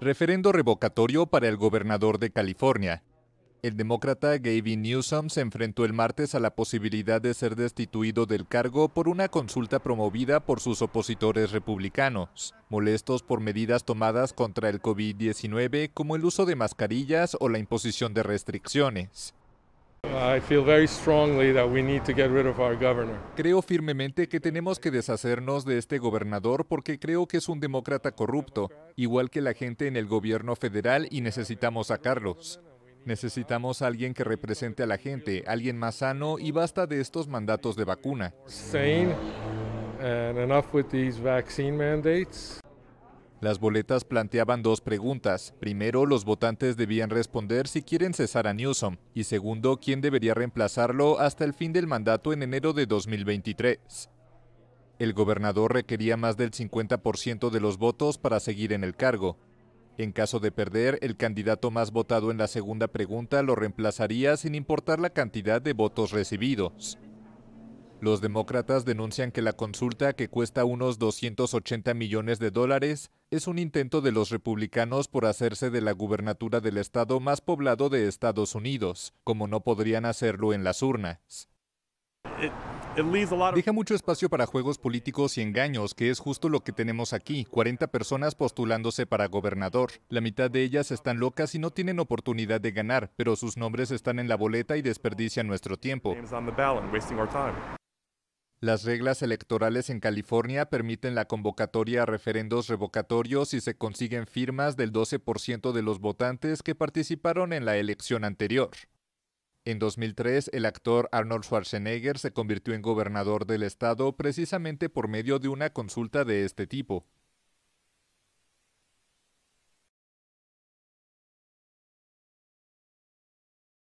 Referendo revocatorio para el gobernador de California. El demócrata Gavin Newsom se enfrentó el martes a la posibilidad de ser destituido del cargo por una consulta promovida por sus opositores republicanos, molestos por medidas tomadas contra el COVID-19 como el uso de mascarillas o la imposición de restricciones. Creo firmemente que tenemos que deshacernos de este gobernador porque creo que es un demócrata corrupto, igual que la gente en el gobierno federal y necesitamos sacarlos. Necesitamos a alguien que represente a la gente, alguien más sano y basta de estos mandatos de vacuna. Las boletas planteaban dos preguntas. Primero, los votantes debían responder si quieren cesar a Newsom y segundo, quién debería reemplazarlo hasta el fin del mandato en enero de 2023. El gobernador requería más del 50% de los votos para seguir en el cargo. En caso de perder, el candidato más votado en la segunda pregunta lo reemplazaría sin importar la cantidad de votos recibidos. Los demócratas denuncian que la consulta, que cuesta unos 280 millones de dólares, es un intento de los republicanos por hacerse de la gubernatura del estado más poblado de Estados Unidos, como no podrían hacerlo en las urnas. Deja mucho espacio para juegos políticos y engaños, que es justo lo que tenemos aquí, 40 personas postulándose para gobernador. La mitad de ellas están locas y no tienen oportunidad de ganar, pero sus nombres están en la boleta y desperdician nuestro tiempo. Las reglas electorales en California permiten la convocatoria a referendos revocatorios si se consiguen firmas del 12% de los votantes que participaron en la elección anterior. En 2003, el actor Arnold Schwarzenegger se convirtió en gobernador del estado precisamente por medio de una consulta de este tipo.